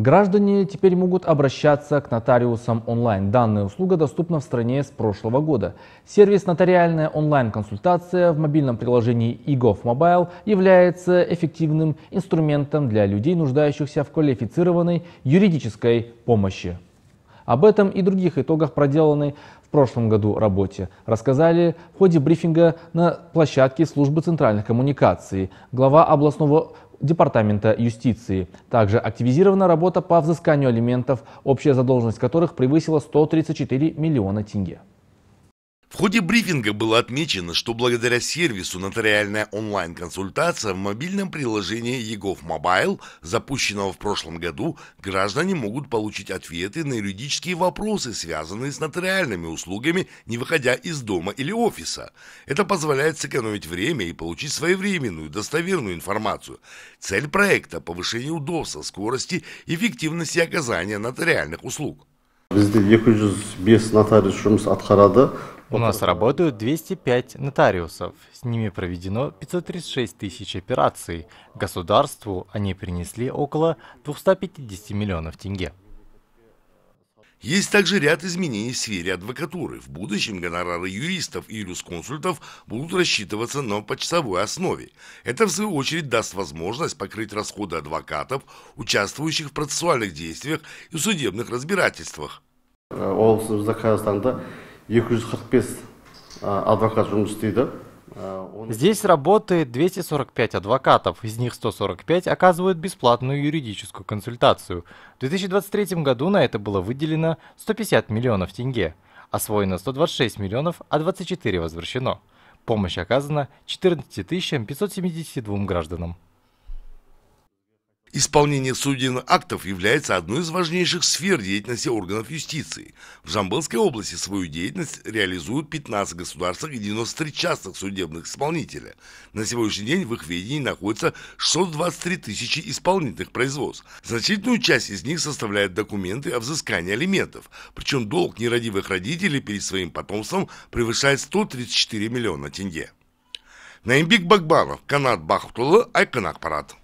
Граждане теперь могут обращаться к нотариусам онлайн. Данная услуга доступна в стране с прошлого года. Сервис «Нотариальная онлайн-консультация» в мобильном приложении eGov Mobile является эффективным инструментом для людей, нуждающихся в квалифицированной юридической помощи. Об этом и других итогах проделанной в прошлом году работе рассказали в ходе брифинга на площадке службы центральных коммуникаций глава областного Департамента юстиции. Также активизирована работа по взысканию алиментов, общая задолженность которых превысила 134 миллиона тенге. В ходе брифинга было отмечено, что благодаря сервису нотариальная онлайн-консультация в мобильном приложении ЕГОВ Мобайл, запущенного в прошлом году, граждане могут получить ответы на юридические вопросы, связанные с нотариальными услугами, не выходя из дома или офиса. Это позволяет сэкономить время и получить своевременную, достоверную информацию. Цель проекта – повышение удобства, скорости, эффективности оказания нотариальных услуг. Без нотариуса бес нотариус жұмыс у нас работают 205 нотариусов. С ними проведено 536 тысяч операций. Государству они принесли около 250 миллионов тенге. Есть также ряд изменений в сфере адвокатуры. В будущем гонорары юристов и юрисконсультов будут рассчитываться на почасовой основе. Это, в свою очередь, даст возможность покрыть расходы адвокатов, участвующих в процессуальных действиях и судебных разбирательствах. Э, э, Здесь работает 245 адвокатов, из них 145 оказывают бесплатную юридическую консультацию. В 2023 году на это было выделено 150 миллионов тенге, освоено 126 миллионов, а 24 возвращено. Помощь оказана 14 572 гражданам. Исполнение судебных актов является одной из важнейших сфер деятельности органов юстиции. В Жамбылской области свою деятельность реализуют 15 государственных и 93 частных судебных исполнителя. На сегодняшний день в их ведении находится 623 тысячи исполнительных производств. Значительную часть из них составляют документы о взыскании алиментов. Причем долг нерадивых родителей перед своим потомством превышает 134 миллиона тенге. Наимбик Багбанов, Канат Бахтулы, Айкан Акпарат.